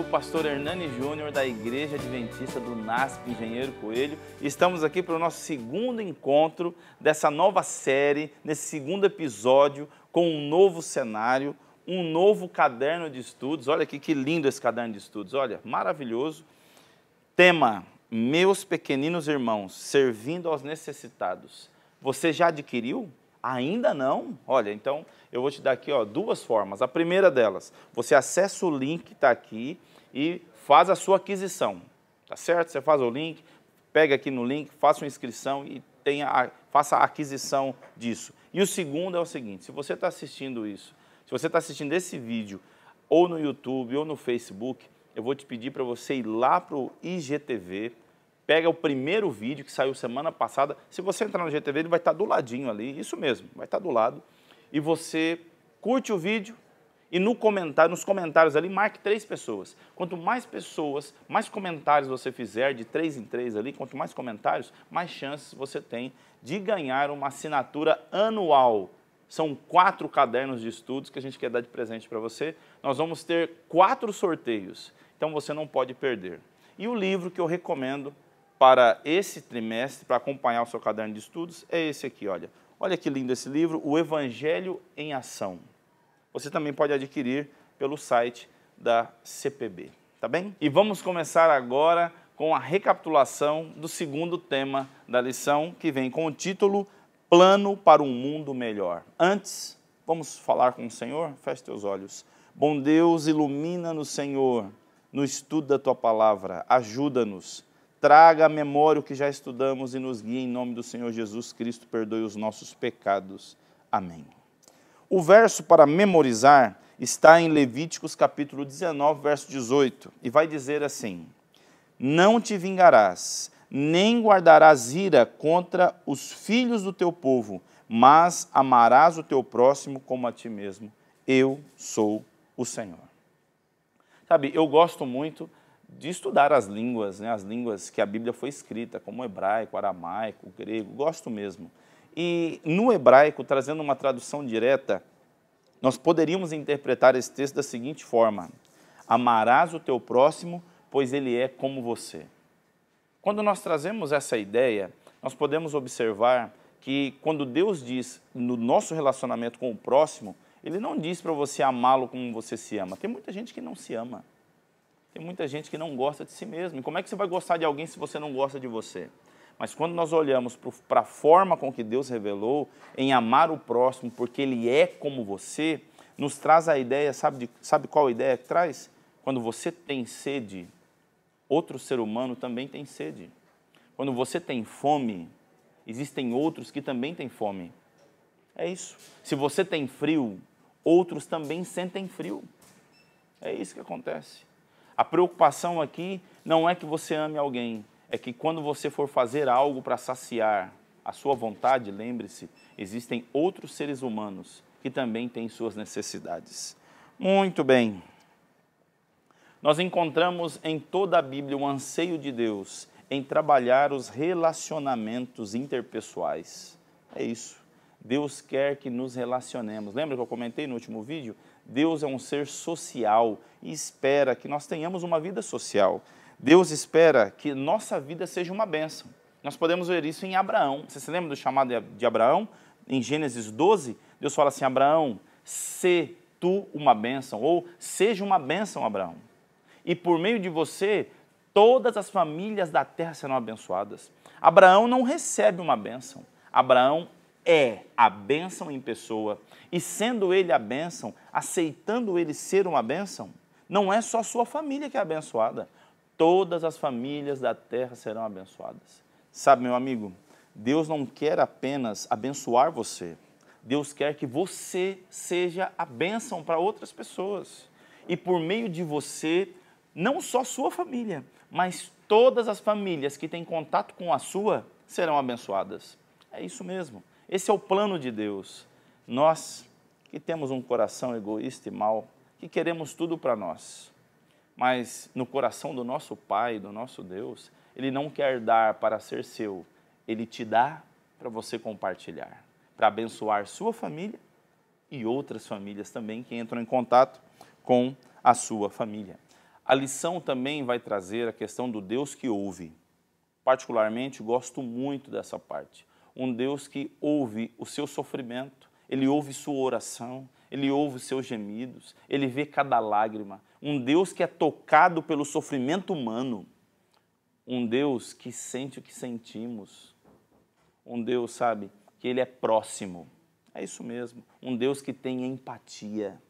o pastor Hernani Júnior da Igreja Adventista do NASP Engenheiro Coelho estamos aqui para o nosso segundo encontro dessa nova série, nesse segundo episódio com um novo cenário, um novo caderno de estudos. Olha aqui que lindo esse caderno de estudos, olha, maravilhoso. Tema: Meus pequeninos irmãos, servindo aos necessitados. Você já adquiriu? Ainda não? Olha, então eu vou te dar aqui ó, duas formas. A primeira delas, você acessa o link que está aqui, e faz a sua aquisição, tá certo? Você faz o link, pega aqui no link, faça uma inscrição e tenha a, faça a aquisição disso. E o segundo é o seguinte, se você está assistindo isso, se você está assistindo esse vídeo ou no YouTube ou no Facebook, eu vou te pedir para você ir lá para o IGTV, pega o primeiro vídeo que saiu semana passada. Se você entrar no IGTV, ele vai estar tá do ladinho ali, isso mesmo, vai estar tá do lado. E você curte o vídeo, e no comentário, nos comentários ali, marque três pessoas. Quanto mais pessoas, mais comentários você fizer, de três em três ali, quanto mais comentários, mais chances você tem de ganhar uma assinatura anual. São quatro cadernos de estudos que a gente quer dar de presente para você. Nós vamos ter quatro sorteios, então você não pode perder. E o livro que eu recomendo para esse trimestre, para acompanhar o seu caderno de estudos, é esse aqui, olha. Olha que lindo esse livro, O Evangelho em Ação você também pode adquirir pelo site da CPB, tá bem? E vamos começar agora com a recapitulação do segundo tema da lição, que vem com o título Plano para um Mundo Melhor. Antes, vamos falar com o Senhor? Feche teus olhos. Bom Deus, ilumina-nos, Senhor, no estudo da tua palavra, ajuda-nos. Traga à memória o que já estudamos e nos guie em nome do Senhor Jesus Cristo, perdoe os nossos pecados. Amém. O verso para memorizar está em Levíticos capítulo 19, verso 18, e vai dizer assim: Não te vingarás, nem guardarás ira contra os filhos do teu povo, mas amarás o teu próximo como a ti mesmo. Eu sou o Senhor. Sabe, eu gosto muito de estudar as línguas, né, as línguas que a Bíblia foi escrita, como hebraico, aramaico, grego, gosto mesmo. E no hebraico, trazendo uma tradução direta, nós poderíamos interpretar esse texto da seguinte forma: Amarás o teu próximo, pois ele é como você. Quando nós trazemos essa ideia, nós podemos observar que quando Deus diz no nosso relacionamento com o próximo, ele não diz para você amá-lo como você se ama. Tem muita gente que não se ama. Tem muita gente que não gosta de si mesmo. E como é que você vai gostar de alguém se você não gosta de você? Mas quando nós olhamos para a forma com que Deus revelou em amar o próximo porque ele é como você, nos traz a ideia, sabe, de, sabe qual ideia que traz? Quando você tem sede, outro ser humano também tem sede. Quando você tem fome, existem outros que também têm fome. É isso. Se você tem frio, outros também sentem frio. É isso que acontece. A preocupação aqui não é que você ame alguém, é que quando você for fazer algo para saciar a sua vontade, lembre-se, existem outros seres humanos que também têm suas necessidades. Muito bem. Nós encontramos em toda a Bíblia o um anseio de Deus em trabalhar os relacionamentos interpessoais. É isso. Deus quer que nos relacionemos. Lembra que eu comentei no último vídeo? Deus é um ser social e espera que nós tenhamos uma vida social. Deus espera que nossa vida seja uma bênção. Nós podemos ver isso em Abraão. Você se lembra do chamado de Abraão? Em Gênesis 12, Deus fala assim: Abraão, se tu uma bênção, ou seja uma bênção, Abraão. E por meio de você, todas as famílias da terra serão abençoadas. Abraão não recebe uma bênção. Abraão é a bênção em pessoa. E sendo ele a bênção, aceitando ele ser uma bênção, não é só sua família que é abençoada, todas as famílias da terra serão abençoadas. Sabe, meu amigo, Deus não quer apenas abençoar você, Deus quer que você seja a bênção para outras pessoas. E por meio de você, não só sua família, mas todas as famílias que têm contato com a sua serão abençoadas. É isso mesmo. Esse é o plano de Deus. Nós que temos um coração egoísta e mau, que queremos tudo para nós, mas no coração do nosso Pai, do nosso Deus, Ele não quer dar para ser seu, Ele te dá para você compartilhar, para abençoar sua família e outras famílias também que entram em contato com a sua família. A lição também vai trazer a questão do Deus que ouve. Particularmente, gosto muito dessa parte. Um Deus que ouve o seu sofrimento, ele ouve sua oração, ele ouve os seus gemidos, ele vê cada lágrima. Um Deus que é tocado pelo sofrimento humano. Um Deus que sente o que sentimos. Um Deus, sabe, que ele é próximo. É isso mesmo. Um Deus que tem empatia.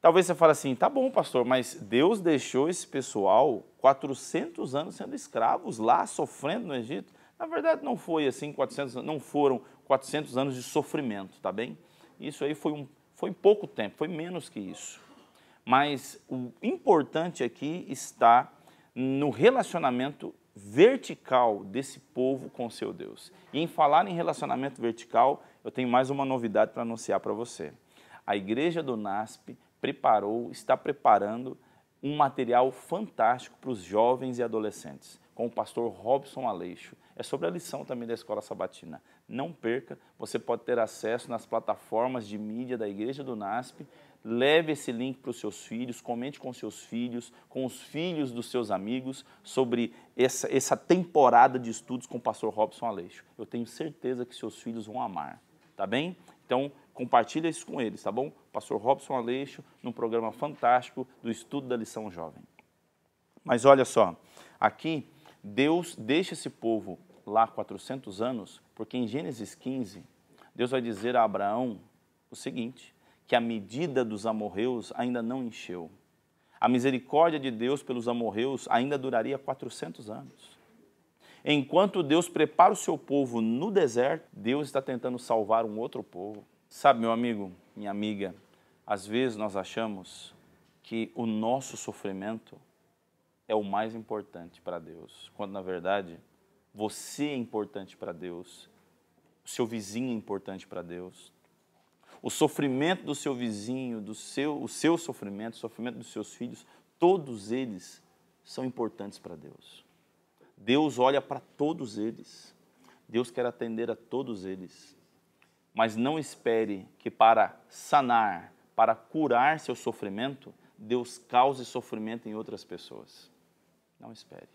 Talvez você fale assim, tá bom, pastor, mas Deus deixou esse pessoal 400 anos sendo escravos lá, sofrendo no Egito. Na verdade, não foi assim, 400, não foram 400 anos de sofrimento, tá bem? Isso aí foi, um, foi pouco tempo, foi menos que isso. Mas o importante aqui está no relacionamento vertical desse povo com seu Deus. E em falar em relacionamento vertical, eu tenho mais uma novidade para anunciar para você. A igreja do NASP preparou, está preparando um material fantástico para os jovens e adolescentes, com o pastor Robson Aleixo é sobre a lição também da escola sabatina. Não perca, você pode ter acesso nas plataformas de mídia da Igreja do NASP. Leve esse link para os seus filhos, comente com seus filhos, com os filhos dos seus amigos sobre essa, essa temporada de estudos com o pastor Robson Aleixo. Eu tenho certeza que seus filhos vão amar, tá bem? Então, compartilha isso com eles, tá bom? Pastor Robson Aleixo, num programa fantástico do estudo da lição jovem. Mas olha só, aqui Deus deixa esse povo lá 400 anos, porque em Gênesis 15, Deus vai dizer a Abraão o seguinte: que a medida dos amorreus ainda não encheu. A misericórdia de Deus pelos amorreus ainda duraria 400 anos. Enquanto Deus prepara o seu povo no deserto, Deus está tentando salvar um outro povo. Sabe, meu amigo, minha amiga, às vezes nós achamos que o nosso sofrimento é o mais importante para Deus, quando na verdade você é importante para Deus. O seu vizinho é importante para Deus. O sofrimento do seu vizinho, do seu, o seu sofrimento, o sofrimento dos seus filhos, todos eles são importantes para Deus. Deus olha para todos eles. Deus quer atender a todos eles. Mas não espere que para sanar, para curar seu sofrimento, Deus cause sofrimento em outras pessoas. Não espere.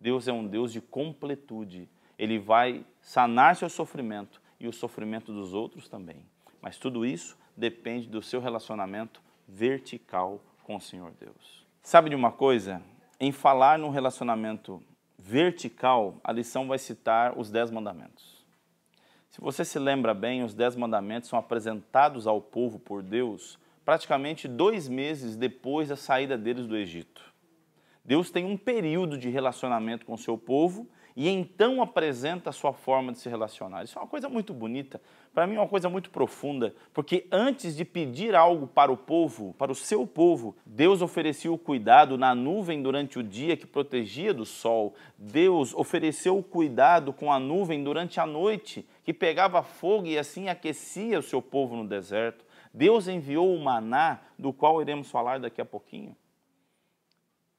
Deus é um Deus de completude. Ele vai sanar seu sofrimento e o sofrimento dos outros também. Mas tudo isso depende do seu relacionamento vertical com o Senhor Deus. Sabe de uma coisa? Em falar num relacionamento vertical, a lição vai citar os Dez Mandamentos. Se você se lembra bem, os Dez Mandamentos são apresentados ao povo por Deus praticamente dois meses depois da saída deles do Egito. Deus tem um período de relacionamento com o seu povo e então apresenta a sua forma de se relacionar. Isso é uma coisa muito bonita, para mim é uma coisa muito profunda, porque antes de pedir algo para o povo, para o seu povo, Deus oferecia o cuidado na nuvem durante o dia que protegia do sol. Deus ofereceu o cuidado com a nuvem durante a noite, que pegava fogo e assim aquecia o seu povo no deserto. Deus enviou o maná, do qual iremos falar daqui a pouquinho.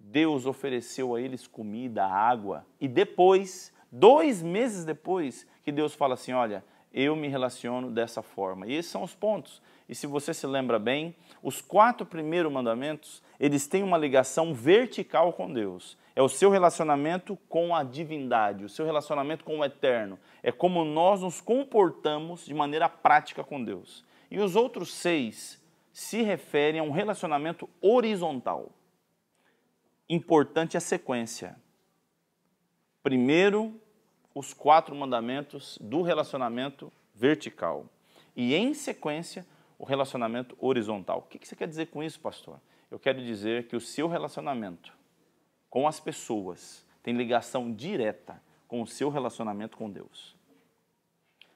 Deus ofereceu a eles comida, água, e depois, dois meses depois, que Deus fala assim: olha, eu me relaciono dessa forma. E esses são os pontos. E se você se lembra bem, os quatro primeiros mandamentos, eles têm uma ligação vertical com Deus. É o seu relacionamento com a divindade, o seu relacionamento com o eterno. É como nós nos comportamos de maneira prática com Deus. E os outros seis se referem a um relacionamento horizontal importante é a sequência. Primeiro, os quatro mandamentos do relacionamento vertical. E, em sequência, o relacionamento horizontal. O que você quer dizer com isso, pastor? Eu quero dizer que o seu relacionamento com as pessoas tem ligação direta com o seu relacionamento com Deus.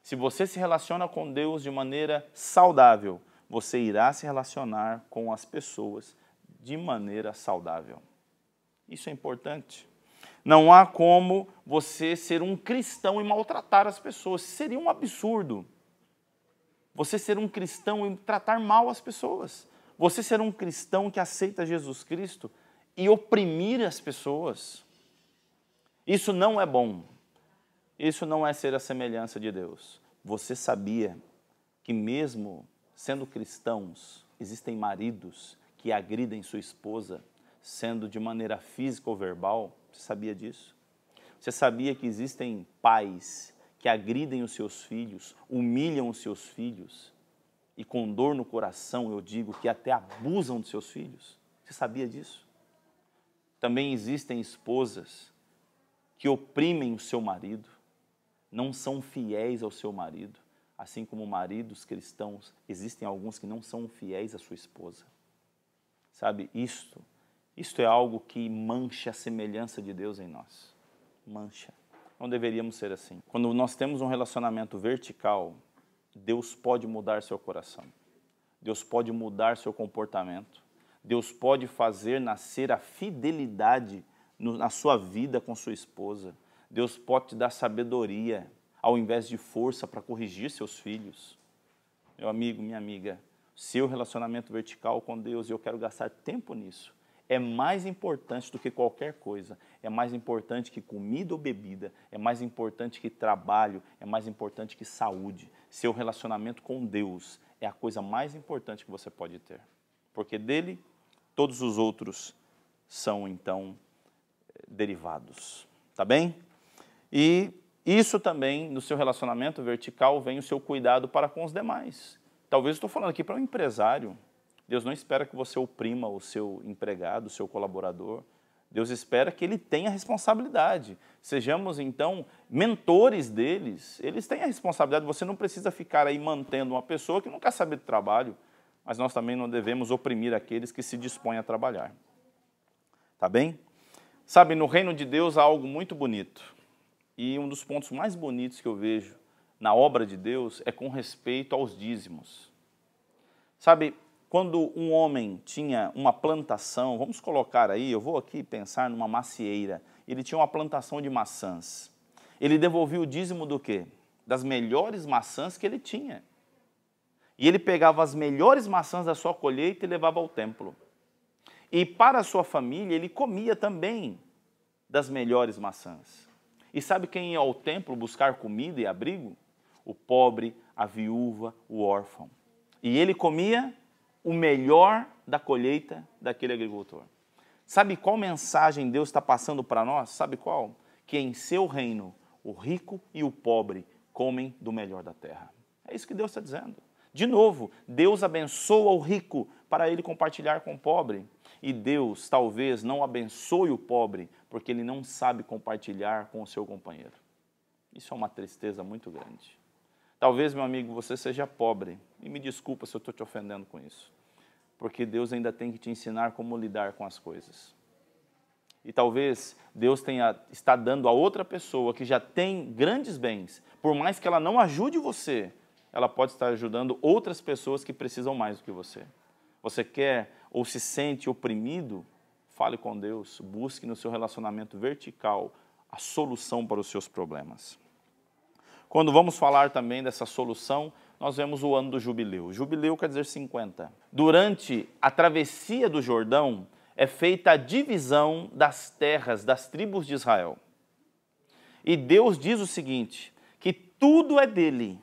Se você se relaciona com Deus de maneira saudável, você irá se relacionar com as pessoas de maneira saudável. Isso é importante. Não há como você ser um cristão e maltratar as pessoas. Seria um absurdo. Você ser um cristão e tratar mal as pessoas. Você ser um cristão que aceita Jesus Cristo e oprimir as pessoas. Isso não é bom. Isso não é ser a semelhança de Deus. Você sabia que, mesmo sendo cristãos, existem maridos que agridem sua esposa sendo de maneira física ou verbal. Você sabia disso? Você sabia que existem pais que agridem os seus filhos, humilham os seus filhos e com dor no coração eu digo que até abusam dos seus filhos? Você sabia disso? Também existem esposas que oprimem o seu marido, não são fiéis ao seu marido, assim como maridos cristãos, existem alguns que não são fiéis à sua esposa. Sabe, isto isto é algo que mancha a semelhança de Deus em nós. Mancha. Não deveríamos ser assim. Quando nós temos um relacionamento vertical, Deus pode mudar seu coração. Deus pode mudar seu comportamento. Deus pode fazer nascer a fidelidade na sua vida com sua esposa. Deus pode te dar sabedoria ao invés de força para corrigir seus filhos. Meu amigo, minha amiga, seu relacionamento vertical com Deus, e eu quero gastar tempo nisso, é mais importante do que qualquer coisa. É mais importante que comida ou bebida, é mais importante que trabalho, é mais importante que saúde. Seu relacionamento com Deus é a coisa mais importante que você pode ter. Porque dele, todos os outros são então derivados. Tá bem? E isso também, no seu relacionamento vertical, vem o seu cuidado para com os demais. Talvez eu estou falando aqui para um empresário Deus não espera que você oprima o seu empregado, o seu colaborador. Deus espera que ele tenha responsabilidade. Sejamos, então, mentores deles. Eles têm a responsabilidade. Você não precisa ficar aí mantendo uma pessoa que não quer saber do trabalho, mas nós também não devemos oprimir aqueles que se dispõem a trabalhar. Tá bem? Sabe, no reino de Deus há algo muito bonito. E um dos pontos mais bonitos que eu vejo na obra de Deus é com respeito aos dízimos. Sabe, quando um homem tinha uma plantação, vamos colocar aí, eu vou aqui pensar numa macieira, ele tinha uma plantação de maçãs. Ele devolvia o dízimo do quê? Das melhores maçãs que ele tinha. E ele pegava as melhores maçãs da sua colheita e levava ao templo. E para a sua família, ele comia também das melhores maçãs. E sabe quem ia ao templo buscar comida e abrigo? O pobre, a viúva, o órfão. E ele comia o melhor da colheita daquele agricultor. Sabe qual mensagem Deus está passando para nós? Sabe qual? Que em seu reino o rico e o pobre comem do melhor da terra. É isso que Deus está dizendo. De novo, Deus abençoa o rico para ele compartilhar com o pobre. E Deus talvez não abençoe o pobre porque ele não sabe compartilhar com o seu companheiro. Isso é uma tristeza muito grande. Talvez, meu amigo, você seja pobre. E me desculpa se eu estou te ofendendo com isso. Porque Deus ainda tem que te ensinar como lidar com as coisas. E talvez Deus tenha, está dando a outra pessoa que já tem grandes bens, por mais que ela não ajude você, ela pode estar ajudando outras pessoas que precisam mais do que você. Você quer ou se sente oprimido? Fale com Deus, busque no seu relacionamento vertical a solução para os seus problemas. Quando vamos falar também dessa solução, nós vemos o ano do jubileu. Jubileu quer dizer 50. Durante a travessia do Jordão, é feita a divisão das terras das tribos de Israel. E Deus diz o seguinte: que tudo é dele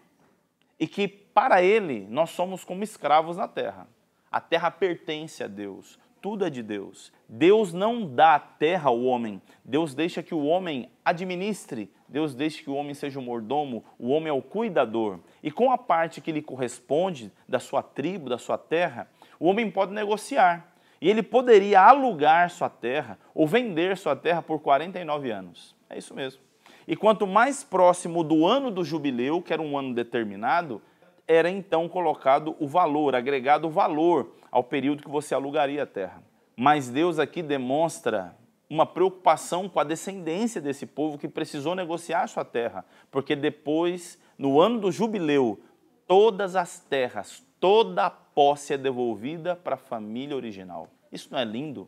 e que para ele nós somos como escravos na terra. A terra pertence a Deus, tudo é de Deus. Deus não dá a terra ao homem, Deus deixa que o homem administre Deus deixa que o homem seja o mordomo, o homem é o cuidador. E com a parte que lhe corresponde da sua tribo, da sua terra, o homem pode negociar. E ele poderia alugar sua terra ou vender sua terra por 49 anos. É isso mesmo. E quanto mais próximo do ano do jubileu, que era um ano determinado, era então colocado o valor, agregado o valor ao período que você alugaria a terra. Mas Deus aqui demonstra uma preocupação com a descendência desse povo que precisou negociar sua terra, porque depois, no ano do jubileu, todas as terras, toda a posse é devolvida para a família original. Isso não é lindo?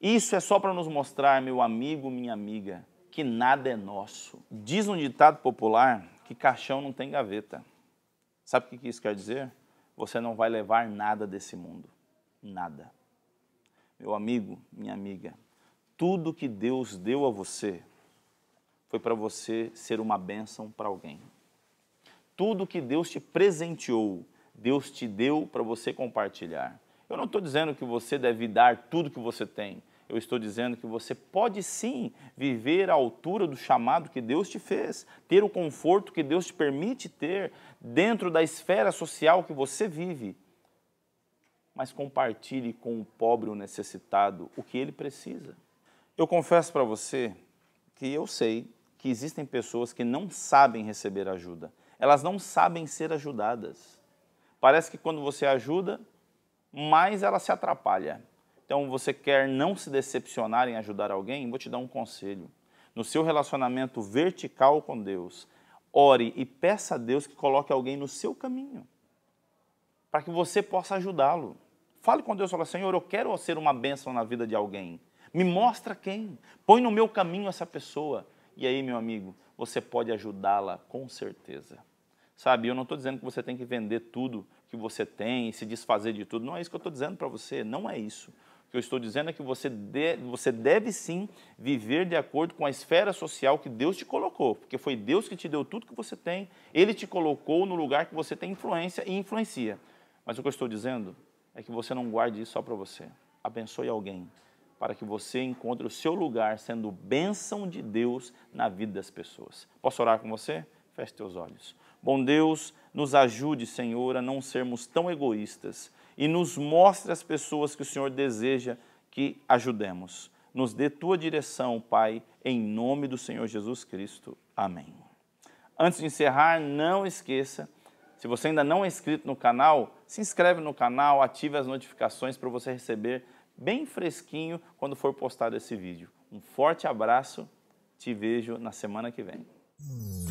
Isso é só para nos mostrar, meu amigo, minha amiga, que nada é nosso. Diz um ditado popular que caixão não tem gaveta. Sabe o que isso quer dizer? Você não vai levar nada desse mundo. Nada. Meu amigo, minha amiga, tudo que Deus deu a você foi para você ser uma bênção para alguém. Tudo que Deus te presenteou, Deus te deu para você compartilhar. Eu não estou dizendo que você deve dar tudo que você tem. Eu estou dizendo que você pode sim viver à altura do chamado que Deus te fez, ter o conforto que Deus te permite ter dentro da esfera social que você vive. Mas compartilhe com o pobre, o necessitado, o que ele precisa. Eu confesso para você que eu sei que existem pessoas que não sabem receber ajuda. Elas não sabem ser ajudadas. Parece que quando você ajuda, mais ela se atrapalha. Então, você quer não se decepcionar em ajudar alguém? Vou te dar um conselho. No seu relacionamento vertical com Deus, ore e peça a Deus que coloque alguém no seu caminho, para que você possa ajudá-lo. Fale com Deus, fala, Senhor, eu quero ser uma bênção na vida de alguém. Me mostra quem. Põe no meu caminho essa pessoa. E aí, meu amigo, você pode ajudá-la com certeza. Sabe, eu não estou dizendo que você tem que vender tudo que você tem e se desfazer de tudo. Não é isso que eu estou dizendo para você. Não é isso. O que eu estou dizendo é que você, de, você deve sim viver de acordo com a esfera social que Deus te colocou, porque foi Deus que te deu tudo que você tem, Ele te colocou no lugar que você tem influência e influencia. Mas o que eu estou dizendo é que você não guarde isso só para você. Abençoe alguém para que você encontre o seu lugar sendo bênção de Deus na vida das pessoas. Posso orar com você? Feche teus olhos. Bom Deus, nos ajude, Senhor, a não sermos tão egoístas e nos mostre as pessoas que o Senhor deseja que ajudemos. Nos dê tua direção, Pai, em nome do Senhor Jesus Cristo. Amém. Antes de encerrar, não esqueça, se você ainda não é inscrito no canal, se inscreve no canal, ative as notificações para você receber bem fresquinho quando for postado esse vídeo. Um forte abraço, te vejo na semana que vem.